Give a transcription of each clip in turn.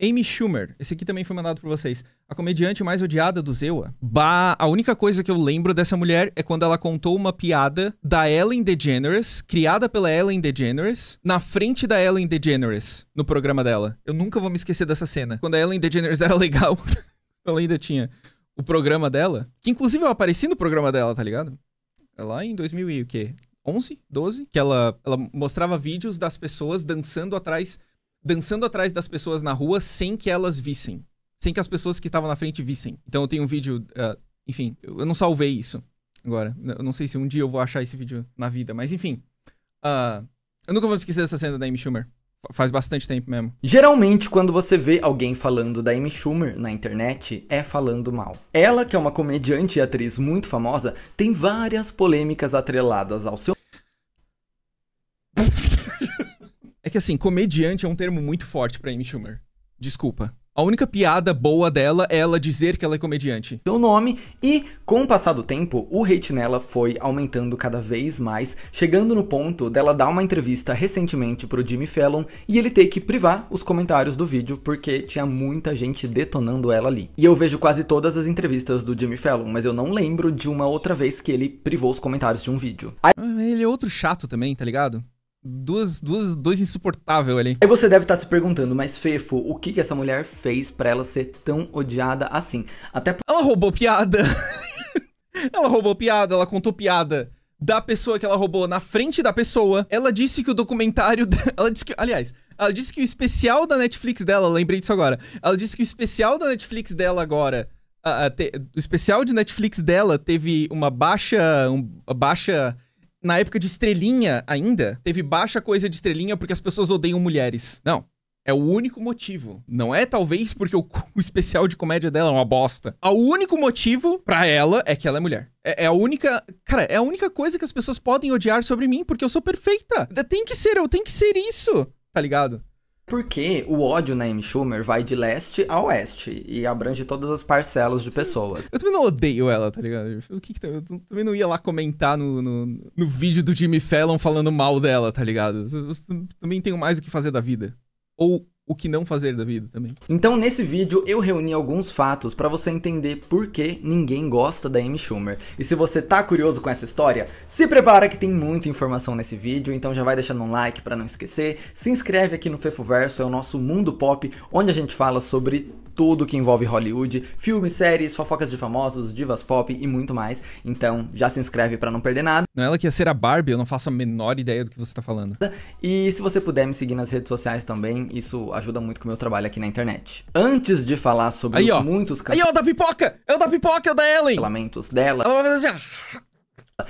Amy Schumer, esse aqui também foi mandado por vocês. A comediante mais odiada do Zewa. Bah, a única coisa que eu lembro dessa mulher é quando ela contou uma piada da Ellen DeGeneres, criada pela Ellen DeGeneres, na frente da Ellen DeGeneres, no programa dela. Eu nunca vou me esquecer dessa cena. Quando a Ellen DeGeneres era legal, ela ainda tinha o programa dela, que inclusive eu apareci no programa dela, tá ligado? É lá em 2011, 12, que ela, ela mostrava vídeos das pessoas dançando atrás dançando atrás das pessoas na rua sem que elas vissem. Sem que as pessoas que estavam na frente vissem. Então eu tenho um vídeo. Uh, enfim, eu não salvei isso agora. Eu não sei se um dia eu vou achar esse vídeo na vida, mas enfim. Uh, eu nunca vou esquecer dessa cena da Amy Schumer. Faz bastante tempo mesmo. Geralmente, quando você vê alguém falando da Amy Schumer na internet, é falando mal. Ela, que é uma comediante e atriz muito famosa, tem várias polêmicas atreladas ao seu que assim, comediante é um termo muito forte pra Amy Schumer. Desculpa. A única piada boa dela é ela dizer que ela é comediante. Seu nome, e com o passar do tempo, o hate nela foi aumentando cada vez mais, chegando no ponto dela dar uma entrevista recentemente pro Jimmy Fallon e ele ter que privar os comentários do vídeo porque tinha muita gente detonando ela ali. E eu vejo quase todas as entrevistas do Jimmy Fallon, mas eu não lembro de uma outra vez que ele privou os comentários de um vídeo. Aí... Ah, ele é outro chato também, tá ligado? duas, duas, dois insuportável ali. Aí você deve estar tá se perguntando, mas Fefo, o que que essa mulher fez para ela ser tão odiada assim? Até por... ela roubou piada. ela roubou piada, ela contou piada da pessoa que ela roubou na frente da pessoa. Ela disse que o documentário, ela disse que, aliás, ela disse que o especial da Netflix dela, lembrei disso agora. Ela disse que o especial da Netflix dela agora a, a te... o especial de Netflix dela teve uma baixa, um, baixa na época de estrelinha ainda, teve baixa coisa de estrelinha porque as pessoas odeiam mulheres. Não. É o único motivo. Não é talvez porque o, o especial de comédia dela é uma bosta. O único motivo para ela é que ela é mulher. É, é, a única. Cara, é a única coisa que as pessoas podem odiar sobre mim, porque eu sou perfeita. Tem que ser, eu tenho que ser isso. Tá ligado? Porque o ódio na Amy Schumer vai de leste a oeste e abrange todas as parcelas de Sim. pessoas. Eu também não odeio ela, tá ligado? O que, que tá- eu também não ia lá comentar no, no, no, vídeo do Jimmy Fallon falando mal dela, tá ligado? Eu, eu, eu também tenho mais o que fazer da vida. Ou o que não fazer da vida também. Então, nesse vídeo, eu reuni alguns fatos para você entender por que ninguém gosta da Amy Schumer. E se você tá curioso com essa história, se prepara que tem muita informação nesse vídeo, então já vai deixando um like para não esquecer, se inscreve aqui no Fefuverso, é o nosso mundo pop, onde a gente fala sobre tudo que envolve Hollywood, filmes, séries, fofocas de famosos, divas pop e muito mais. Então, já se inscreve para não perder nada. Não, é ela que ia ser a Barbie, eu não faço a menor ideia do que você tá falando. E se você puder me seguir nas redes sociais também, isso ajuda muito com o meu trabalho aqui na internet. Antes de falar sobre Aí, os ó. muitos... Aí, ó, da pipoca! É o da pipoca, é o da Ellen! Lamentos dela. Ela vai fazer assim,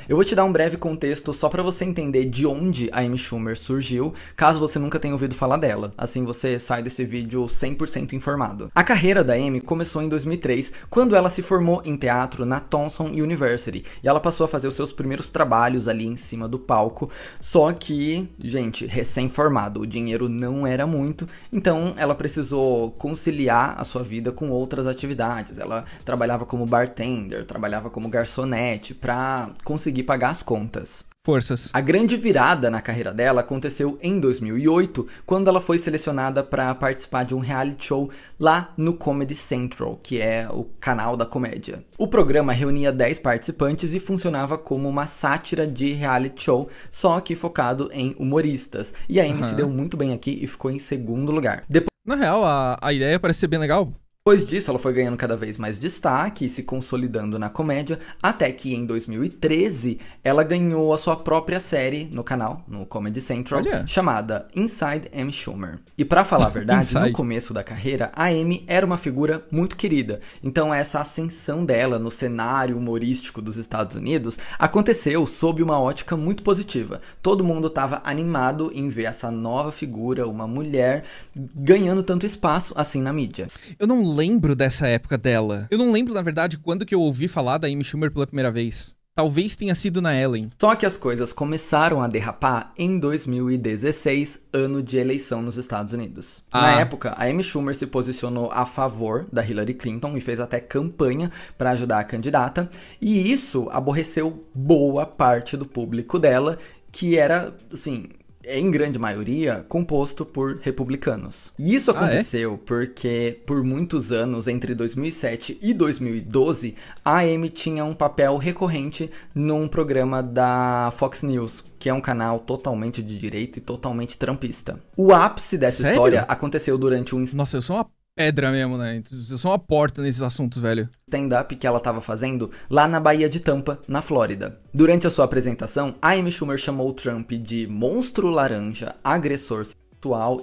eu vou te dar um breve contexto só para você entender de onde a Amy Schumer surgiu, caso você nunca tenha ouvido falar dela. Assim você sai desse vídeo 100% informado. A carreira da Amy começou em 2003, quando ela se formou em teatro na Thompson University, e ela passou a fazer os seus primeiros trabalhos ali em cima do palco, só que, gente, recém-formado, o dinheiro não era muito, então ela precisou conciliar a sua vida com outras atividades. Ela trabalhava como bartender, trabalhava como garçonete para conseguir conseguir pagar as contas. Forças. A grande virada na carreira dela aconteceu em 2008, quando ela foi selecionada para participar de um reality show lá no Comedy Central, que é o canal da comédia. O programa reunia 10 participantes e funcionava como uma sátira de reality show, só que focado em humoristas. E a Amy uhum. se deu muito bem aqui e ficou em segundo lugar. Depois... Na real, a, a ideia parece ser bem legal depois disso, ela foi ganhando cada vez mais destaque e se consolidando na comédia, até que em 2013 ela ganhou a sua própria série no canal, no Comedy Central, Olha. chamada Inside Amy Schumer. E para falar a verdade, no começo da carreira, a Amy era uma figura muito querida. Então essa ascensão dela no cenário humorístico dos Estados Unidos aconteceu sob uma ótica muito positiva. Todo mundo estava animado em ver essa nova figura, uma mulher, ganhando tanto espaço assim na mídia. Eu não lembro dessa época dela. Eu não lembro, na verdade, quando que eu ouvi falar da Amy Schumer pela primeira vez. Talvez tenha sido na Ellen. Só que as coisas começaram a derrapar em 2016, ano de eleição nos Estados Unidos. Ah. Na época, a Amy Schumer se posicionou a favor da Hillary Clinton e fez até campanha para ajudar a candidata, e isso aborreceu boa parte do público dela, que era, assim, é, em grande maioria, composto por republicanos. E isso aconteceu ah, é? porque, por muitos anos, entre 2007 e 2012, a Amy tinha um papel recorrente num programa da Fox News, que é um canal totalmente de direita e totalmente trampista. O ápice dessa Sério? história aconteceu durante um. Nossa, eu sou uma pedra mesmo, né? Eu sou uma porta nesses assuntos, velho. Stand-up que ela estava fazendo lá na Baía de Tampa, na Flórida. Durante a sua apresentação, a Amy Schumer chamou o Trump de monstro laranja, agressor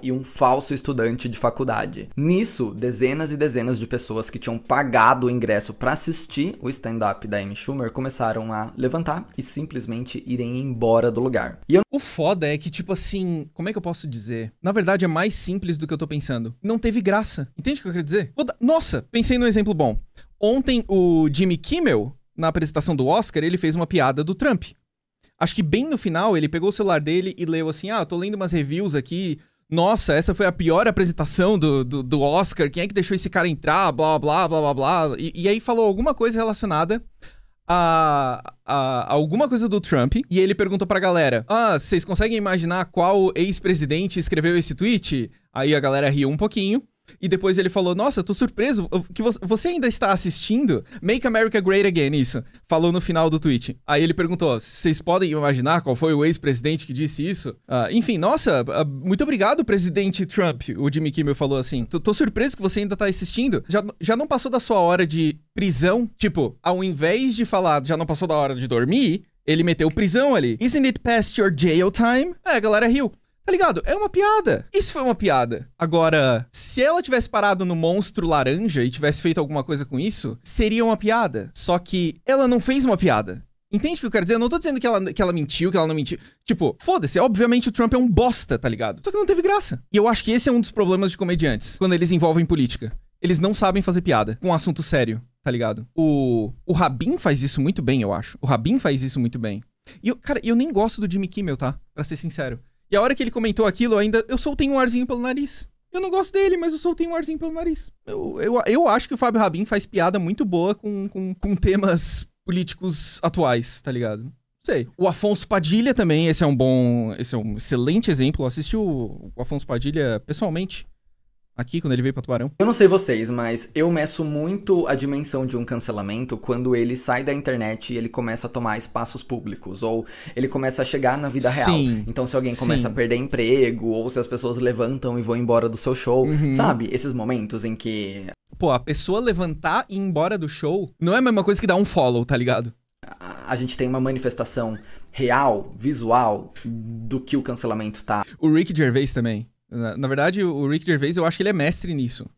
e um falso estudante de faculdade. Nisso, dezenas e dezenas de pessoas que tinham pagado o ingresso para assistir o stand-up da Amy Schumer começaram a levantar e simplesmente irem embora do lugar. E eu... O foda é que, tipo assim, como é que eu posso dizer? Na verdade, é mais simples do que eu tô pensando. Não teve graça. Entende o que eu quero dizer? Nossa, pensei num exemplo bom. Ontem, o Jimmy Kimmel na apresentação do Oscar, ele fez uma piada do Trump acho que bem no final, ele pegou o celular dele e leu assim: Ah, tô lendo umas reviews aqui. Nossa, essa foi a pior apresentação do, do, do Oscar. Quem é que deixou esse cara entrar? Blá, blá, blá, blá, blá. E, e aí falou alguma coisa relacionada a, a, a, alguma coisa do Trump. E ele perguntou pra galera: Ah, vocês conseguem imaginar qual ex-presidente escreveu esse tweet? Aí a galera riu um pouquinho. E depois ele falou: Nossa, tô surpreso que você ainda está assistindo Make America Great Again, isso. Falou no final do tweet. Aí ele perguntou: Vocês podem imaginar qual foi o ex-presidente que disse isso? Uh, enfim, nossa, uh, muito obrigado, presidente Trump. O Jimmy Kimmel falou assim: Tô, surpreso que você ainda tá assistindo. Já, já não passou da sua hora de prisão? Tipo, ao invés de falar, já não passou da hora de dormir, ele meteu prisão ali. Isn't it past your jail time? É, a galera riu. Tá ligado? É uma piada. Isso foi uma piada. Agora, se ela tivesse parado no monstro laranja e tivesse feito alguma coisa com isso, seria uma piada. Só que ela não fez uma piada. Entende o que eu quero dizer? Eu não tô dizendo que ela, que ela mentiu, que ela não mentiu. Tipo, foda-se, obviamente o Trump é um bosta, tá ligado? Só que não teve graça. E eu acho que esse é um dos problemas de comediantes, quando eles envolvem política. Eles não sabem fazer piada com um assunto sério, tá ligado? O, o Rabin faz isso muito bem, eu acho. O Rabin faz isso muito bem. E, eu, cara, eu nem gosto do Jimmy Kimmel, tá? Pra ser sincero. E a hora que ele comentou aquilo, ainda eu soltei um arzinho pelo nariz. Eu não gosto dele, mas eu soltei um arzinho pelo nariz. Eu, eu, eu acho que o Fábio Rabin faz piada muito boa com, com, com temas políticos atuais, tá ligado? Sei. O Afonso Padilha também, esse é um bom. Esse é um excelente exemplo. assistiu assisti o Afonso Padilha pessoalmente aqui quando ele veio para Tubarão? Eu não sei vocês, mas eu meço muito a dimensão de um cancelamento quando ele sai da internet e ele começa a tomar espaços públicos ou ele começa a chegar na vida real. Sim, então se alguém começa sim. a perder emprego ou se as pessoas levantam e vão embora do seu show, uhum. sabe? Esses momentos em que Pô, a pessoa levantar e ir embora do show não é a mesma coisa que dar um follow, tá ligado? A, a gente tem uma manifestação real, visual, do que o cancelamento tá. O Rick Gervais também na, na verdade, o Rick Gervais, eu acho que ele é mestre nisso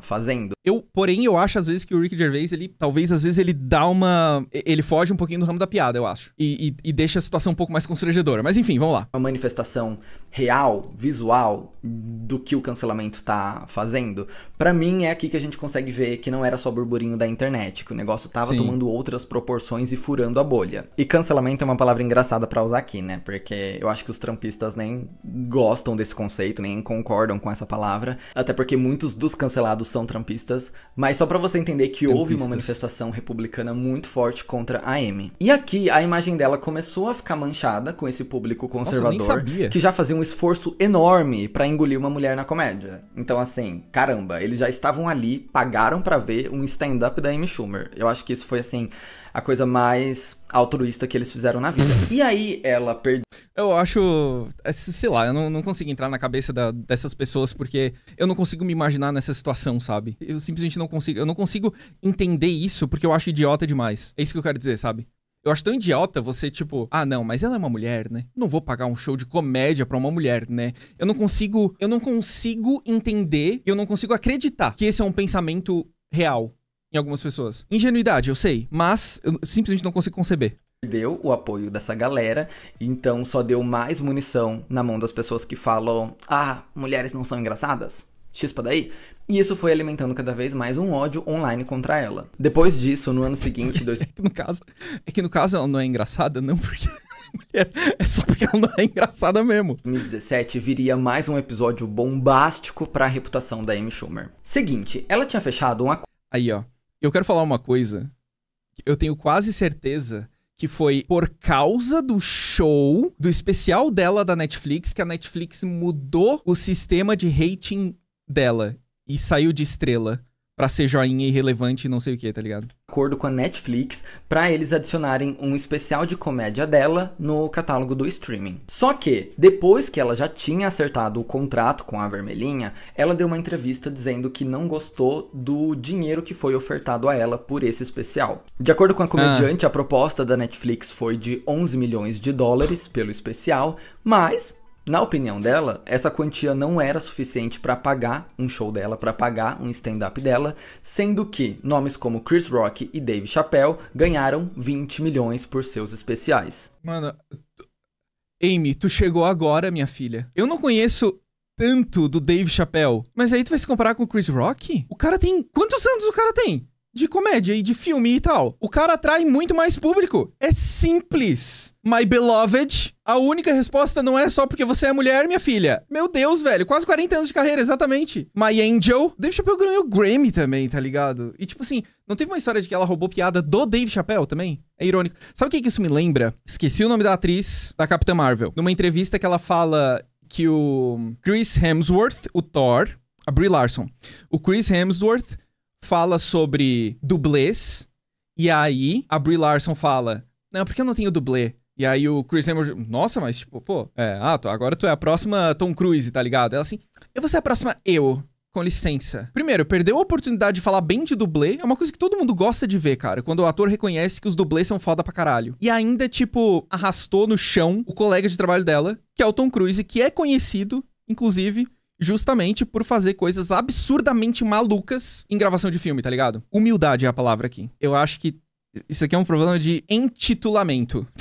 fazendo. Eu, porém, eu acho às vezes que o Rick Gervais, ele, talvez às vezes ele dá uma... Ele foge um pouquinho do ramo da piada, eu acho. E, e, e deixa a situação um pouco mais constrangedora. Mas enfim, vamos lá. Uma manifestação real, visual, do que o cancelamento tá fazendo. para mim, é aqui que a gente consegue ver que não era só burburinho da internet, que o negócio tava Sim. tomando outras proporções e furando a bolha. E cancelamento é uma palavra engraçada para usar aqui, né? Porque eu acho que os trampistas nem gostam desse conceito, nem concordam com essa palavra. Até porque muitos dos cancelamentos lado são trampistas, mas só para você entender que houve uma manifestação republicana muito forte contra a Amy. E aqui a imagem dela começou a ficar manchada com esse público conservador Nossa, que já fazia um esforço enorme para engolir uma mulher na comédia. Então assim, caramba, eles já estavam ali, pagaram para ver um stand-up da Amy Schumer. Eu acho que isso foi assim a coisa mais altruísta que eles fizeram na vida. e aí ela perdeu. Eu acho. É, sei lá, eu não, não consigo entrar na cabeça da, dessas pessoas porque eu não consigo me imaginar nessa situação, sabe? Eu simplesmente não consigo. Eu não consigo entender isso porque eu acho idiota demais. É isso que eu quero dizer, sabe? Eu acho tão idiota você, tipo, ah, não, mas ela é uma mulher, né? Não vou pagar um show de comédia pra uma mulher, né? Eu não consigo, eu não consigo entender, eu não consigo acreditar que esse é um pensamento real em algumas pessoas. Ingenuidade, eu sei, mas eu simplesmente não consigo conceber deu o apoio dessa galera, então só deu mais munição na mão das pessoas que falam: "Ah, mulheres não são engraçadas". Chispa daí. E isso foi alimentando cada vez mais um ódio online contra ela. Depois disso, no ano seguinte, dois... é que no caso, é que no caso ela não é engraçada, não porque é só porque ela não é engraçada mesmo. 2017 viria mais um episódio bombástico para a reputação da Amy Schumer. Seguinte, ela tinha fechado um acordo Aí, ó. Eu quero falar uma coisa. Eu tenho quase certeza que foi por causa do show, do especial dela da Netflix, que a Netflix mudou o sistema de rating dela e saiu de estrela para ser joinha irrelevante e não sei o que, tá ligado? acordo com a Netflix para eles adicionarem um especial de comédia dela no catálogo do streaming. Só que, depois que ela já tinha acertado o contrato com a Vermelhinha, ela deu uma entrevista dizendo que não gostou do dinheiro que foi ofertado a ela por esse especial. De acordo com a comediante, ah. a proposta da Netflix foi de 11 milhões de dólares pelo especial, mas na opinião dela, essa quantia não era suficiente para pagar um show dela, para pagar um stand-up dela, sendo que nomes como Chris Rock e Dave Chappelle ganharam 20 milhões por seus especiais. Mano, Amy, tu chegou agora, minha filha. Eu não conheço tanto do Dave Chappelle, mas aí tu vai se comparar com o Chris Rock? O cara tem. Quantos anos o cara tem? de comédia e de filme e tal. O cara atrai muito mais público. É simples. My beloved, a única resposta não é só porque você é mulher, minha filha. Meu Deus, velho. Quase 40 anos de carreira, exatamente. My Angel. Dave Chappelle ganhou Grammy também, tá ligado? E tipo assim, não teve uma história de que ela roubou piada do Dave Chappelle também? É irônico. Sabe o que, que isso me lembra? Esqueci o nome da atriz da Capitã Marvel. Numa entrevista que ela fala que o Chris Hemsworth, o Thor, a Brie Larson, o Chris Hemsworth fala sobre dublês. E aí, a Brie Larson fala: Não, porque eu não tenho dublê. E aí o Chris Hemsworth, nossa, mas tipo, pô, é, ah, agora tu é a próxima Tom Cruise, tá ligado? Ela assim, eu vou ser a próxima eu. Com licença. Primeiro, perdeu a oportunidade de falar bem de dublê. É uma coisa que todo mundo gosta de ver, cara. Quando o ator reconhece que os dublês são foda pra caralho. E ainda, tipo, arrastou no chão o colega de trabalho dela, que é o Tom Cruise, que é conhecido, inclusive, justamente por fazer coisas absurdamente malucas em gravação de filme, tá ligado? Humildade é a palavra aqui. Eu acho que isso aqui é um problema de entitulamento.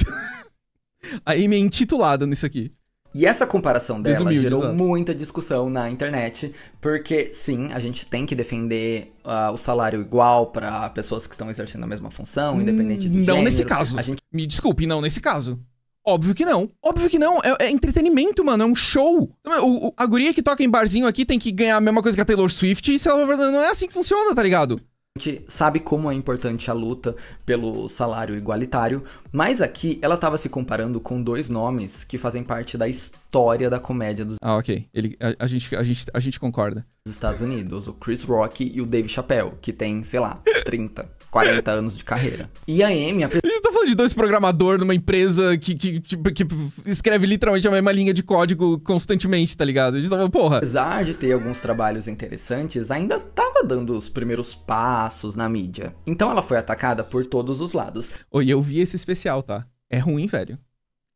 A Amy é intitulada nisso aqui. E essa comparação dela Desumilde, gerou exato. muita discussão na internet, porque sim, a gente tem que defender uh, o salário igual para pessoas que estão exercendo a mesma função, hum, independente do Não gênero. nesse caso. Gente... Me desculpe, não nesse caso. Óbvio que não. Óbvio que não. É, é entretenimento, mano. É um show. Então, o, o, a guria que toca em barzinho aqui tem que ganhar a mesma coisa que a Taylor Swift. E se ela não é assim que funciona, tá ligado? A gente sabe como é importante a luta pelo salário igualitário, mas aqui ela estava se comparando com dois nomes que fazem parte da história da comédia dos. Ah, ok. Ele, a, a gente, a, gente, a gente concorda. Dos Estados Unidos, o Chris Rock e o Dave Chappelle, que tem, sei lá, 30, 40 anos de carreira. E a Amy... A... a gente tá falando de dois programadores numa empresa que, que, que, escreve literalmente a mesma linha de código constantemente, tá ligado? A gente tava, porra... Apesar de ter alguns trabalhos interessantes, ainda tava dando os primeiros passos na mídia. Então ela foi atacada por todos os lados. Oi, eu vi esse especial, tá? É ruim, velho.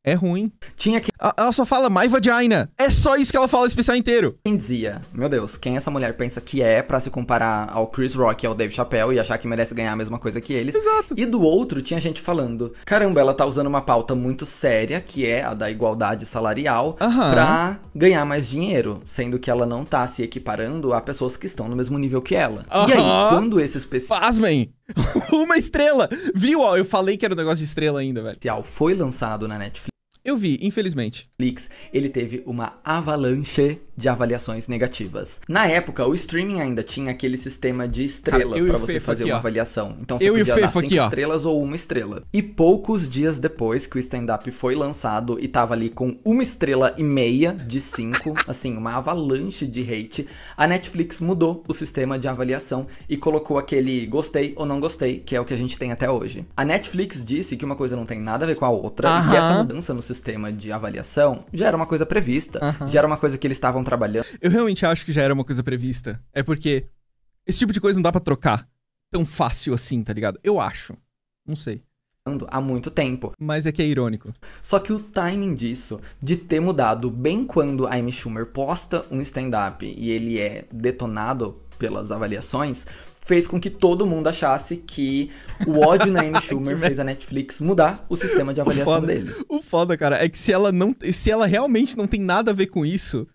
É ruim. Tinha que. Ela só fala my vagina. É só isso que ela fala o especial inteiro. Quem dizia, meu Deus, quem essa mulher pensa que é para se comparar ao Chris Rock e ao Dave Chappelle e achar que merece ganhar a mesma coisa que eles? Exato. E do outro tinha gente falando, caramba, ela tá usando uma pauta muito séria, que é a da igualdade salarial, uhum. pra ganhar mais dinheiro, sendo que ela não tá se equiparando a pessoas que estão no mesmo nível que ela. E aí, quando esse especial. Pasmem! uma estrela! Viu? Ó, eu falei que era um negócio de estrela ainda, velho. Foi lançado na Netflix. Eu vi, infelizmente. Netflix, ele teve uma avalanche de avaliações negativas. Na época, o streaming ainda tinha aquele sistema de estrela para você fazer aqui, uma ó. avaliação. Então você eu podia dar cinco aqui, estrelas ou uma estrela. E poucos dias depois que o stand-up foi lançado e tava ali com uma estrela e meia de cinco, assim, uma avalanche de hate, a Netflix mudou o sistema de avaliação e colocou aquele gostei ou não gostei, que é o que a gente tem até hoje. A Netflix disse que uma coisa não tem nada a ver com a outra uh -huh. e que essa mudança no sistema sistema de avaliação já era uma coisa prevista, uhum. já era uma coisa que eles estavam trabalhando. Eu realmente acho que já era uma coisa prevista. É porque esse tipo de coisa não dá para trocar tão fácil assim, tá ligado? Eu acho. Não sei há muito tempo. Mas é que é irônico. Só que o timing disso, de ter mudado bem quando Amy Schumer posta um stand-up e ele é detonado pelas avaliações, fez com que todo mundo achasse que o ódio na Amy Schumer fez a Netflix mudar o sistema de avaliação o foda, deles. O foda, cara, é que se ela não, se ela realmente não tem nada a ver com isso,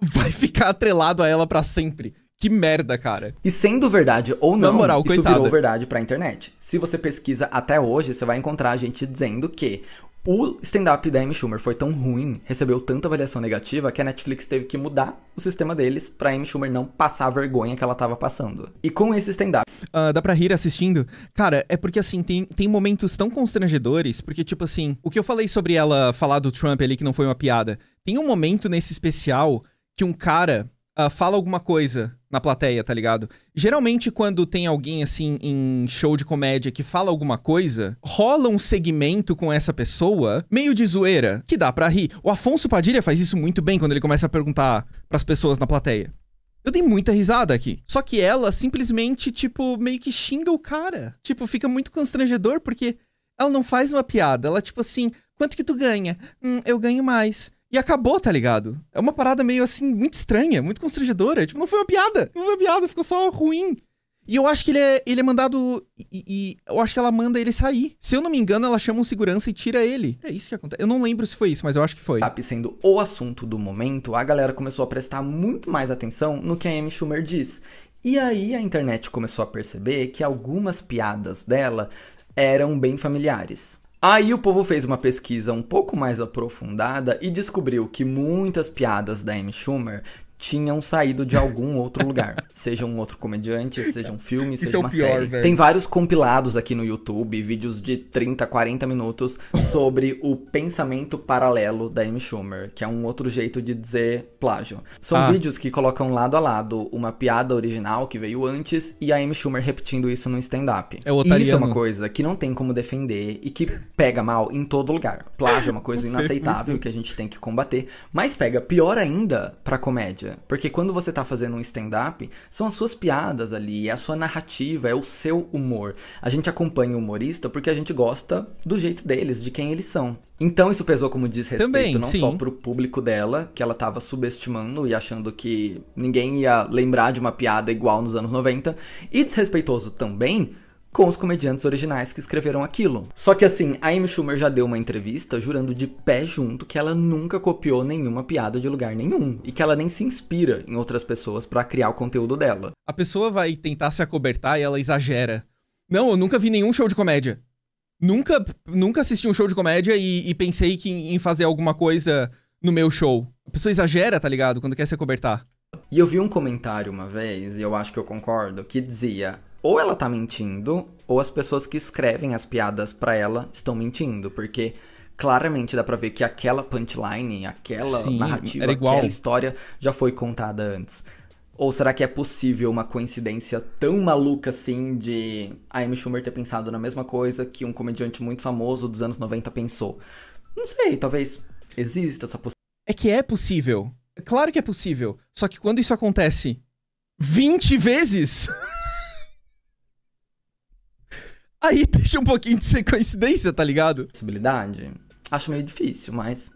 vai ficar atrelado a ela para sempre. Que merda, cara. E sendo verdade ou não, na moral, isso coitada. virou verdade pra internet. Se você pesquisa até hoje, você vai encontrar gente dizendo que o stand-up da Amy Schumer foi tão ruim, recebeu tanta avaliação negativa, que a Netflix teve que mudar o sistema deles pra Amy Schumer não passar a vergonha que ela tava passando. E com esse stand-up. Uh, dá pra rir assistindo? Cara, é porque assim, tem, tem momentos tão constrangedores, porque tipo assim, o que eu falei sobre ela falar do Trump ali que não foi uma piada. Tem um momento nesse especial que um cara uh, fala alguma coisa na plateia, tá ligado? Geralmente, quando tem alguém, assim, em show de comédia que fala alguma coisa, rola um segmento com essa pessoa, meio de zoeira, que dá pra rir. O Afonso Padilha faz isso muito bem quando ele começa a perguntar pras pessoas na plateia. Eu dei muita risada aqui. Só que ela simplesmente, tipo, meio que xinga o cara. Tipo, fica muito constrangedor porque ela não faz uma piada. Ela, tipo assim, quanto que tu ganha? Hum, eu ganho mais. E acabou, tá ligado? É uma parada meio assim, muito estranha, muito constrangedora. Tipo, não foi uma piada. Não foi uma piada, ficou só ruim. E eu acho que ele é, ele é mandado. E, e, eu acho que ela manda ele sair. Se eu não me engano, ela chama um segurança e tira ele. É isso que acontece. Eu não lembro se foi isso, mas eu acho que foi. Tap sendo o assunto do momento, a galera começou a prestar muito mais atenção no que a Amy Schumer diz. E aí a internet começou a perceber que algumas piadas dela eram bem familiares. Aí o povo fez uma pesquisa um pouco mais aprofundada e descobriu que muitas piadas da Amy Schumer tinham saído de algum outro lugar. seja um outro comediante, seja um filme, Isso seja é uma pior, série. Tem vários compilados aqui no YouTube, vídeos de 30, 40 minutos, sobre o pensamento paralelo da Amy Schumer, que é um outro jeito de dizer plágio. São ah. vídeos que colocam lado a lado uma piada original que veio antes e a Amy Schumer repetindo isso no stand-up. É o Isso é uma coisa que não tem como defender e que pega mal em todo lugar. Plágio é uma coisa inaceitável que a gente tem que combater, mas pega pior ainda pra comédia. Porque quando você está fazendo um stand-up, são as suas piadas ali, é a sua narrativa, é o seu humor. A gente acompanha o humorista porque a gente gosta do jeito deles, de quem eles são. Então isso pesou como desrespeito, Também, não sim. só pro público dela, que ela estava subestimando e achando que ninguém ia lembrar de uma piada igual nos anos 90, e desrespeitoso também com os comediantes originais que escreveram aquilo. Só que assim, a Amy Schumer já deu uma entrevista jurando de pé junto que ela nunca copiou nenhuma piada de lugar nenhum e que ela nem se inspira em outras pessoas para criar o conteúdo dela. A pessoa vai tentar se acobertar e ela exagera. Não, eu nunca vi nenhum show de comédia. Nunca, nunca assisti um show de comédia e, e pensei que em fazer alguma coisa no meu show. A pessoa exagera, tá ligado? Quando quer se acobertar. E eu vi um comentário uma vez, e eu acho que eu concordo, que dizia: ou ela tá mentindo, ou as pessoas que escrevem as piadas para ela estão mentindo, porque claramente dá pra ver que aquela punchline, aquela Sim, narrativa, aquela história já foi contada antes. Ou será que é possível uma coincidência tão maluca assim de a Amy Schumer ter pensado na mesma coisa que um comediante muito famoso dos anos 90 pensou? Não sei, talvez exista essa possibilidade. É que é possível. É claro que é possível. Só que quando isso acontece 20 vezes. Aí deixa um pouquinho de ser coincidência, tá ligado? Possibilidade? Acho meio difícil, mas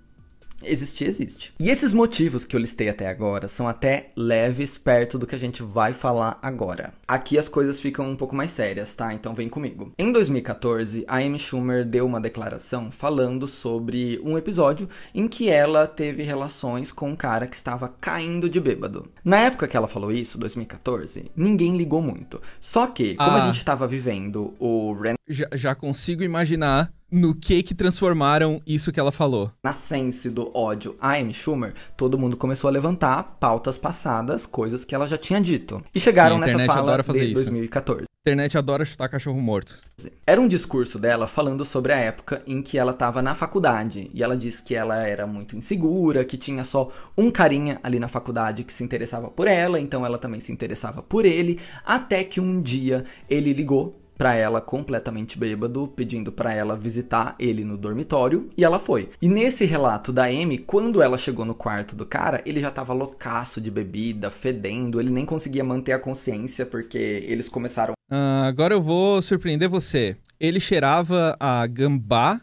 Existir existe. E esses motivos que eu listei até agora são até leves perto do que a gente vai falar agora. Aqui as coisas ficam um pouco mais sérias, tá? Então vem comigo. Em 2014, a Amy Schumer deu uma declaração falando sobre um episódio em que ela teve relações com um cara que estava caindo de bêbado. Na época que ela falou isso, 2014, ninguém ligou muito. Só que, como ah. a gente estava vivendo o já, já, consigo imaginar no que que transformaram isso que ela falou. Na sense do ódio a Amy Schumer, todo mundo começou a levantar pautas passadas, coisas que ela já tinha dito. E chegaram Sim, nessa fala de isso. 2014. internet adora chutar cachorro morto. Era um discurso dela falando sobre a época em que ela estava na faculdade. E ela disse que ela era muito insegura, que tinha só um carinha ali na faculdade que se interessava por ela, então ela também se interessava por ele. Até que um dia ele ligou para ela completamente bêbado, pedindo para ela visitar ele no dormitório, e ela foi. E nesse relato da Amy, quando ela chegou no quarto do cara, ele já tava loucaço de bebida, fedendo, ele nem conseguia manter a consciência porque eles começaram. Uh, agora eu vou surpreender você. Ele cheirava a gambá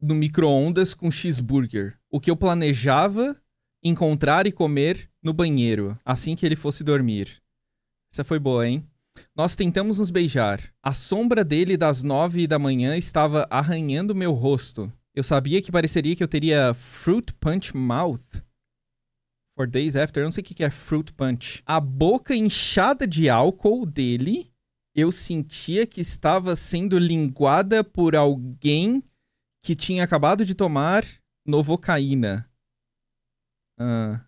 no micro-ondas com cheeseburger. O que eu planejava encontrar e comer no banheiro, assim que ele fosse dormir. Essa foi boa, hein? Nós tentamos nos beijar. A sombra dele das nove da manhã estava arranhando meu rosto. Eu sabia que pareceria que eu teria fruit punch mouth. For days after, eu não sei o que é fruit punch. A boca inchada de álcool dele, eu sentia que estava sendo linguada por alguém que tinha acabado de tomar novocaína. Ah.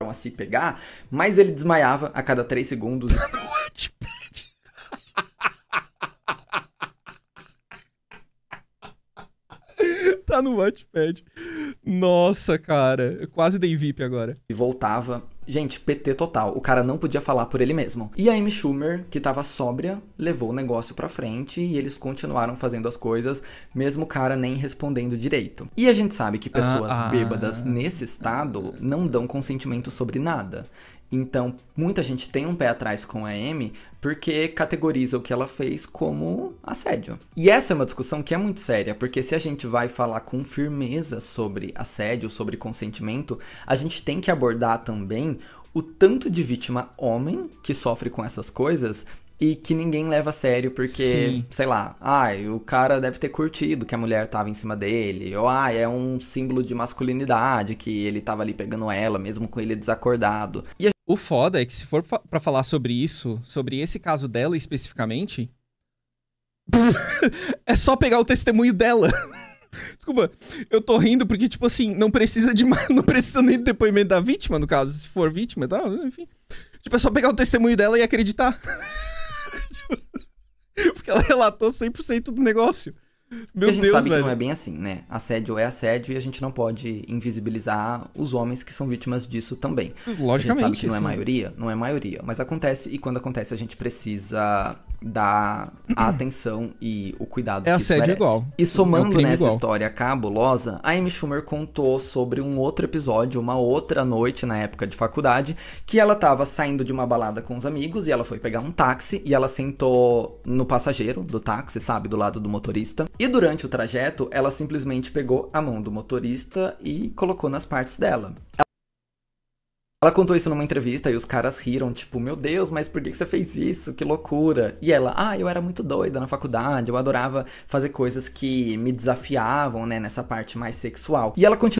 a se pegar, mas ele desmaiava a cada três segundos. tá no Wattpad. Nossa, cara. Eu quase dei VIP agora. E voltava. Gente, PT total. O cara não podia falar por ele mesmo. E a Amy Schumer, que tava sóbria, levou o negócio pra frente e eles continuaram fazendo as coisas, mesmo o cara nem respondendo direito. E a gente sabe que ah, pessoas ah, ah, bêbadas nesse estado não dão consentimento sobre nada. Então, muita gente tem um pé atrás com a Amy porque categoriza o que ela fez como assédio. E essa é uma discussão que é muito séria, porque se a gente vai falar com firmeza sobre assédio, sobre consentimento, a gente tem que abordar também o tanto de vítima homem que sofre com essas coisas e que ninguém leva a sério porque, Sim. sei lá, ai, o cara deve ter curtido que a mulher tava em cima dele, ou ai, é um símbolo de masculinidade que ele tava ali pegando ela, mesmo com ele desacordado. E a o foda é que se for para falar sobre isso, sobre esse caso dela especificamente, é só pegar o testemunho dela. Desculpa, eu tô rindo porque, tipo assim, não precisa de não precisa nem do depoimento da vítima, no caso, se for vítima e tá? tal, enfim. Tipo, é só pegar o testemunho dela e acreditar. Tipo, porque ela relatou 100% do negócio. Meu a gente Deus, sabe velho. que não é bem assim, né? Assédio é assédio e a gente não pode invisibilizar os homens que são vítimas disso também. Logicamente. A gente sabe que não é maioria, não é maioria, mas acontece e quando acontece a gente precisa dar a atenção e o cuidado. É assédio igual. E somando é nessa igual. história cabulosa, a Amy Schumer contou sobre um outro episódio, uma outra noite na época de faculdade, que ela tava saindo de uma balada com os amigos e ela foi pegar um táxi e ela sentou no passageiro do táxi, sabe, do lado do motorista. E durante o trajeto, ela simplesmente pegou a mão do motorista e colocou nas partes dela. Ela ela contou isso numa entrevista e os caras riram, tipo, meu Deus, mas por que você fez isso? Que loucura. E ela, ah, eu era muito doida na faculdade, eu adorava fazer coisas que me desafiavam, né, nessa parte mais sexual. E ela continua.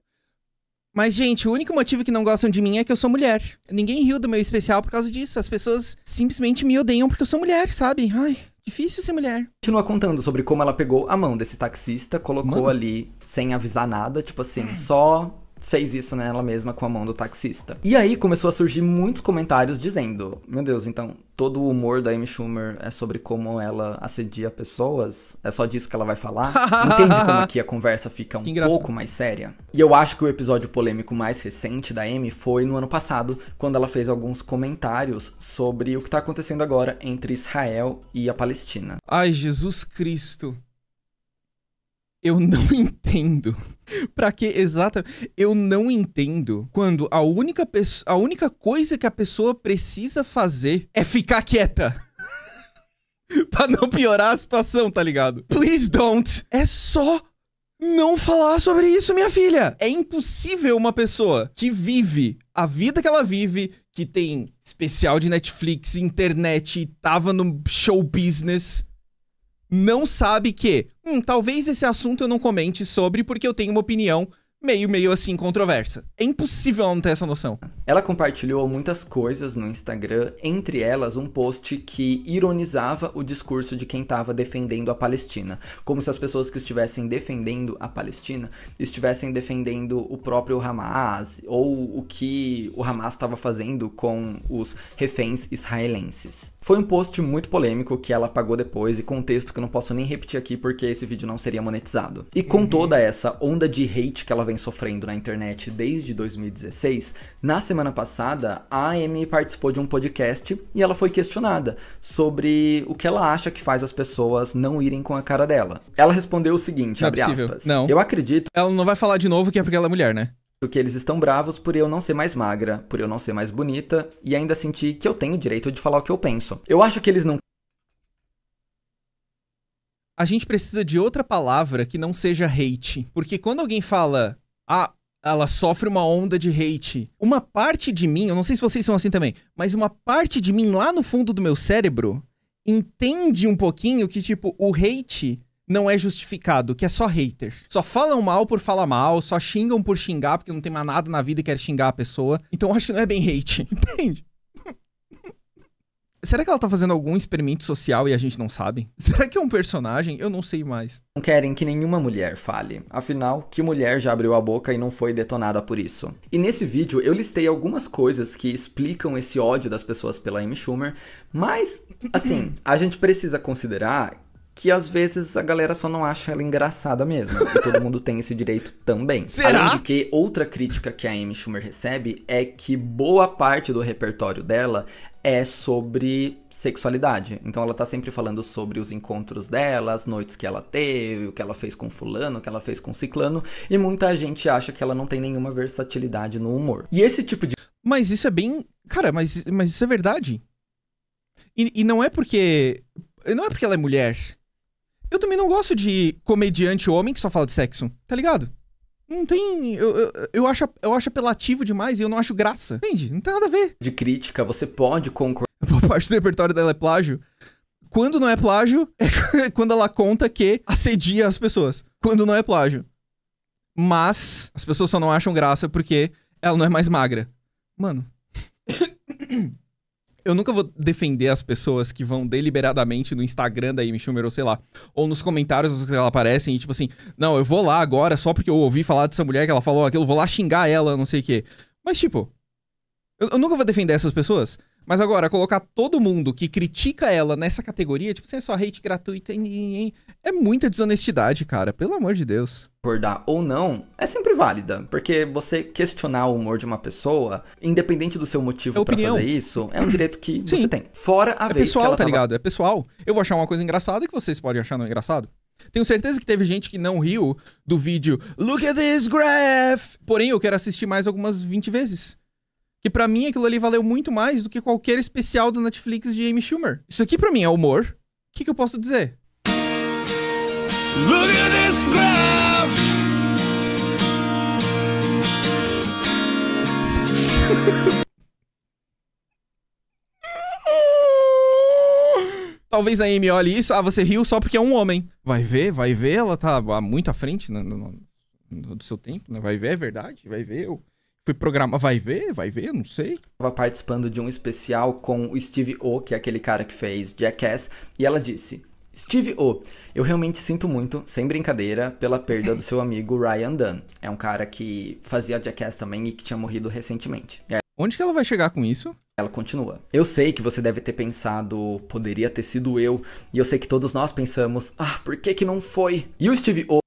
Mas, gente, o único motivo que não gostam de mim é que eu sou mulher. Ninguém riu do meu especial por causa disso. As pessoas simplesmente me odeiam porque eu sou mulher, sabe? Ai, Difícil ser mulher. Continua contando sobre como ela pegou a mão desse taxista, colocou Mano. ali sem avisar nada, tipo assim, é. só fez isso nela né, mesma com a mão do taxista. E aí começou a surgir muitos comentários dizendo: Meu Deus, então todo o humor da Amy Schumer é sobre como ela assedia pessoas? É só disso que ela vai falar? Entende como aqui a conversa fica um pouco mais séria? E eu acho que o episódio polêmico mais recente da Amy foi no ano passado, quando ela fez alguns comentários sobre o que tá acontecendo agora entre Israel e a Palestina. Ai, Jesus Cristo. Eu não entendo. pra que exatamente? Eu não entendo quando a única, a única coisa que a pessoa precisa fazer é ficar quieta. pra não piorar a situação, tá ligado? Please don't. É só não falar sobre isso, minha filha. É impossível uma pessoa que vive a vida que ela vive, que tem especial de Netflix, internet, tava no show business não sabe que, hum, talvez esse assunto eu não comente sobre porque eu tenho uma opinião meio, meio assim, controversa. É impossível ela não ter essa noção. Ela compartilhou muitas coisas no Instagram, entre elas um post que ironizava o discurso de quem estava defendendo a Palestina. Como se as pessoas que estivessem defendendo a Palestina estivessem defendendo o próprio Hamas ou o que o Hamas estava fazendo com os reféns israelenses. Foi um post muito polêmico que ela apagou depois e com texto que eu não posso nem repetir aqui porque esse vídeo não seria monetizado. E com uhum. toda essa onda de hate que ela vem vem sofrendo na internet desde 2016, na semana passada a Amy participou de um podcast e ela foi questionada sobre o que ela acha que faz as pessoas não irem com a cara dela. Ela respondeu o seguinte, não é abre é aspas. Não. Eu acredito. Ela não vai falar de novo que é porque ela é mulher, né? Porque eles estão bravos por eu não ser mais magra, por eu não ser mais bonita e ainda sentir que eu tenho o direito de falar o que eu penso. Eu acho que eles não a gente precisa de outra palavra que não seja hate. Porque quando alguém fala ah, ela sofre uma onda de hate. Uma parte de mim, eu não sei se vocês são assim também, mas uma parte de mim lá no fundo do meu cérebro entende um pouquinho que, tipo, o hate não é justificado, que é só hater. Só falam mal por falar mal, só xingam por xingar, porque não tem mais nada na vida e quer xingar a pessoa. Então eu acho que não é bem hate, entende? Será que ela tá fazendo algum experimento social e a gente não sabe? Será que é um personagem? Eu não sei mais. Não querem que nenhuma mulher fale. Afinal, que mulher já abriu a boca e não foi detonada por isso? E nesse vídeo eu listei algumas coisas que explicam esse ódio das pessoas pela Amy Schumer, mas, assim, a gente precisa considerar que às vezes a galera só não acha ela engraçada mesmo. e todo mundo tem esse direito também. Será? Além de que outra crítica que a Amy Schumer recebe é que boa parte do repertório dela é sobre sexualidade. Então ela tá sempre falando sobre os encontros dela, as noites que ela teve, o que ela fez com fulano, o que ela fez com ciclano, e muita gente acha que ela não tem nenhuma versatilidade no humor. E esse tipo de Mas isso é bem, cara, mas, mas isso é verdade. E, e não é porque não é porque ela é mulher. Eu também não gosto de comediante homem que só fala de sexo, tá ligado? Não tem. Eu, eu, eu, acho, eu acho apelativo demais e eu não acho graça. Entende? Não tem nada a ver. De crítica, você pode concordar. A parte do repertório dela é plágio. Quando não é plágio, é quando ela conta que assedia as pessoas. Quando não é plágio. Mas as pessoas só não acham graça porque ela não é mais magra. Mano, eu nunca vou defender as pessoas que vão deliberadamente no Instagram da Amy Schumer, ou sei lá, ou nos comentários que ela aparecem, e tipo assim, não, eu vou lá agora só porque eu ouvi falar dessa mulher que ela falou aquilo, vou lá xingar ela, não sei o quê. Mas, tipo, eu, eu nunca vou defender essas pessoas. Mas agora, colocar todo mundo que critica ela nessa categoria, tipo, assim, é só hate gratuito, é muita desonestidade, cara. Pelo amor de Deus. Acordar ou não é sempre válida, porque você questionar o humor de uma pessoa, independente do seu motivo é para fazer isso, é um direito que Sim. você tem. Fora a é vez pessoal, que ela tá tava... ligado? É pessoal. Eu vou achar uma coisa engraçada que vocês podem achar não engraçado. Tenho certeza que teve gente que não riu do vídeo Look at this graph! Porém, eu quero assistir mais algumas 20 vezes. Que para mim aquilo ali valeu muito mais do que qualquer especial do Netflix de Amy Schumer. Isso aqui para mim é humor. O que, que eu posso dizer? Look at this graph. Talvez a Amy olhe isso. Ah, você riu só porque é um homem. Vai ver, vai ver. Ela tá muito à frente do né, seu tempo, né? Vai ver, é verdade. Vai ver. Eu Fui programar, vai ver, vai ver, não sei. Tava participando de um especial com o Steve O, que é aquele cara que fez Jackass, e ela disse: Steve O, eu realmente sinto muito, sem brincadeira, pela perda do seu amigo Ryan Dunn. É um cara que fazia Jackass também e que tinha morrido recentemente. Aí, Onde que ela vai chegar com isso? Ela continua. Eu sei que você deve ter pensado, poderia ter sido eu, e eu sei que todos nós pensamos, ah, por que que não foi? E o Steve O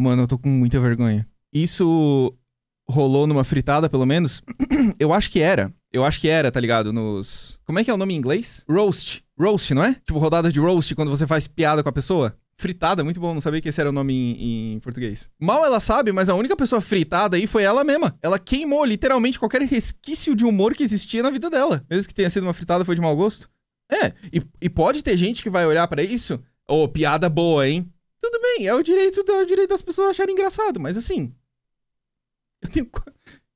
Mano, eu tô com muita vergonha. Isso rolou numa fritada, pelo menos? eu acho que era. Eu acho que era, tá ligado? Nos. Como é que é o nome em inglês? Roast. Roast, não é? Tipo, rodada de roast quando você faz piada com a pessoa. Fritada, muito bom, não sabia que esse era o nome em, em, português. Mal ela sabe, mas a única pessoa fritada aí foi ela mesma. Ela queimou literalmente qualquer resquício de humor que existia na vida dela. Mesmo que tenha sido uma fritada, foi de mau gosto. É, e, e pode ter gente que vai olhar para isso. Ô, oh, piada boa, hein? bem, é o direito, é o direito das pessoas acharem engraçado, mas assim. Eu tenho.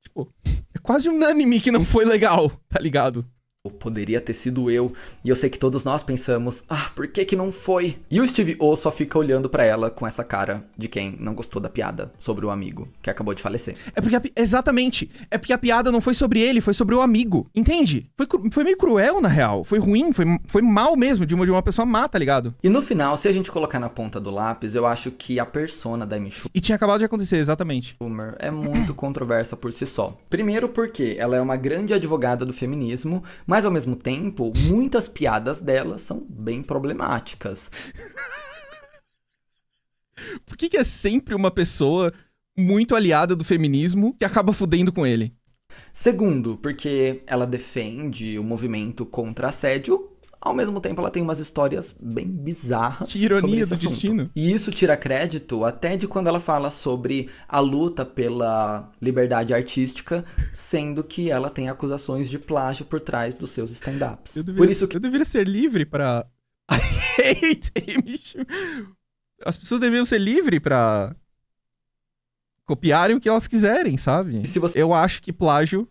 Tipo, é quase unânime que não foi legal, tá ligado? Poderia ter sido eu. E eu sei que todos nós pensamos, ah, por que que não foi? E o Steve O só fica olhando para ela com essa cara de quem não gostou da piada sobre o amigo que acabou de falecer. É porque a, exatamente, é porque a piada não foi sobre ele, foi sobre o amigo. Entende? Foi, foi meio cruel na real, foi ruim, foi, foi mal mesmo de uma de uma pessoa má, tá ligado? E no final, se a gente colocar na ponta do lápis, eu acho que a persona da Michu E tinha acabado de acontecer, exatamente. É muito controversa por si só. Primeiro porque ela é uma grande advogada do feminismo, mas ao mesmo tempo, muitas piadas dela são bem problemáticas. Por que, que é sempre uma pessoa muito aliada do feminismo que acaba fudendo com ele? Segundo, porque ela defende o movimento contra assédio ao mesmo tempo, ela tem umas histórias bem bizarras. Que ironia do destino. E isso tira crédito até de quando ela fala sobre a luta pela liberdade artística, sendo que ela tem acusações de plágio por trás dos seus stand-ups. Por isso que... eu deveria ser livre para. I hate As pessoas deveriam ser livres para copiarem o que elas quiserem, sabe? Você... Eu acho que plágio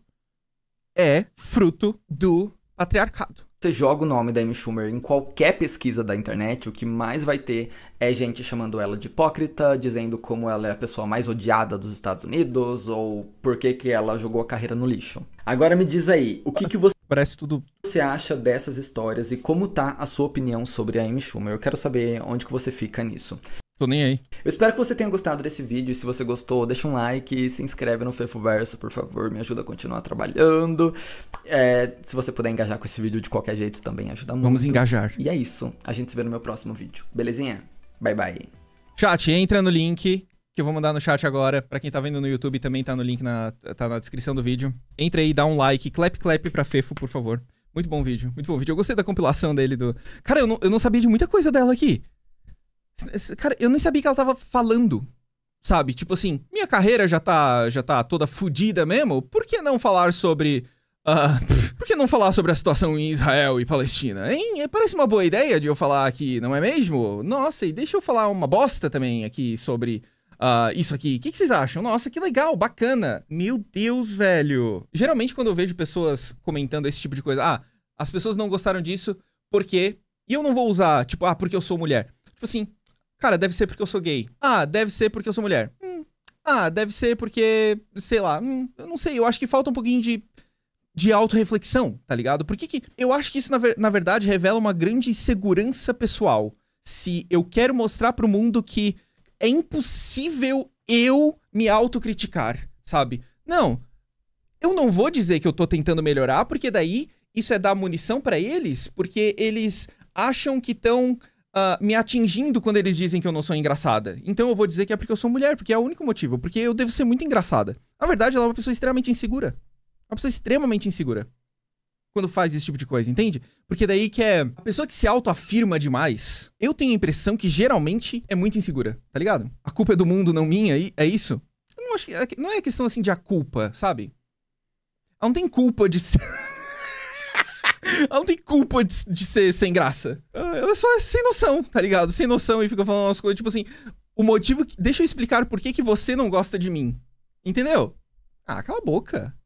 é fruto do patriarcado. Você joga o nome da Amy Schumer em qualquer pesquisa da internet, o que mais vai ter é gente chamando ela de hipócrita, dizendo como ela é a pessoa mais odiada dos Estados Unidos, ou por que, que ela jogou a carreira no lixo. Agora me diz aí, o que, que você. Parece tudo. Você acha dessas histórias e como tá a sua opinião sobre a Amy Schumer? Eu quero saber onde que você fica nisso. Tô nem aí. Eu espero que você tenha gostado desse vídeo. Se você gostou, deixa um like, se inscreve no Verso, por favor, me ajuda a continuar trabalhando. É, se você puder engajar com esse vídeo de qualquer jeito também ajuda muito. Vamos engajar. E é isso. A gente se vê no meu próximo vídeo. Belezinha? Bye bye. Chat, entra no link que eu vou mandar no chat agora. Para quem tá vendo no YouTube também tá no link na tá na descrição do vídeo. Entra aí, dá um like, clap clap para Fefo, por favor. Muito bom vídeo, muito bom vídeo. Eu gostei da compilação dele do. Cara, eu não, eu não sabia de muita coisa dela aqui. Cara, eu nem sabia que ela tava falando sabe? Tipo assim, minha carreira já tá, já tá toda fodida mesmo, por que não falar sobre ah, por que não falar sobre a situação em Israel e Palestina? Hein? É, parece uma boa ideia de eu falar aqui, não é mesmo? Nossa, e deixa eu falar uma bosta também aqui sobre uh, isso aqui. O que, que, vocês acham? Nossa, que legal, bacana. Meu Deus, velho. Geralmente, quando eu vejo pessoas comentando esse tipo de coisa, ah, as pessoas não gostaram disso porque. E eu não vou usar, tipo, ah, porque eu sou mulher. Tipo assim, cara, deve ser porque eu sou gay. Ah, deve ser porque eu sou mulher. Hum. Ah, deve ser porque, sei lá, hum, eu não sei, eu acho que falta um pouquinho de de autorreflexão, tá ligado? Porque que, eu acho que isso na, ver... na verdade revela uma grande insegurança pessoal. Se eu quero mostrar pro mundo que é impossível eu me autocriticar, sabe? Não. Eu não vou dizer que eu tô tentando melhorar, porque daí isso é dar munição para eles, porque eles acham que estão uh, ah, me atingindo quando eles dizem que eu não sou engraçada. Então eu vou dizer que é porque eu sou mulher, porque é o único motivo, porque eu devo ser muito engraçada. Na verdade, ela é uma pessoa extremamente insegura. Uma pessoa extremamente insegura. Quando faz esse tipo de coisa, entende? Porque daí que é. A pessoa que se autoafirma demais, eu tenho a impressão que geralmente é muito insegura, tá ligado? A culpa é do mundo, não minha, é isso? Eu não acho é que. Não é questão assim de a culpa, sabe? Ela não tem culpa de ser. Ela não tem culpa de, de, ser sem graça. Ah, ela é só é sem noção, tá ligado? Sem noção e fica falando umas coisas, tipo assim, o motivo. Que... Deixa eu explicar por que, que você não gosta de mim. Entendeu? Ah, cala a boca.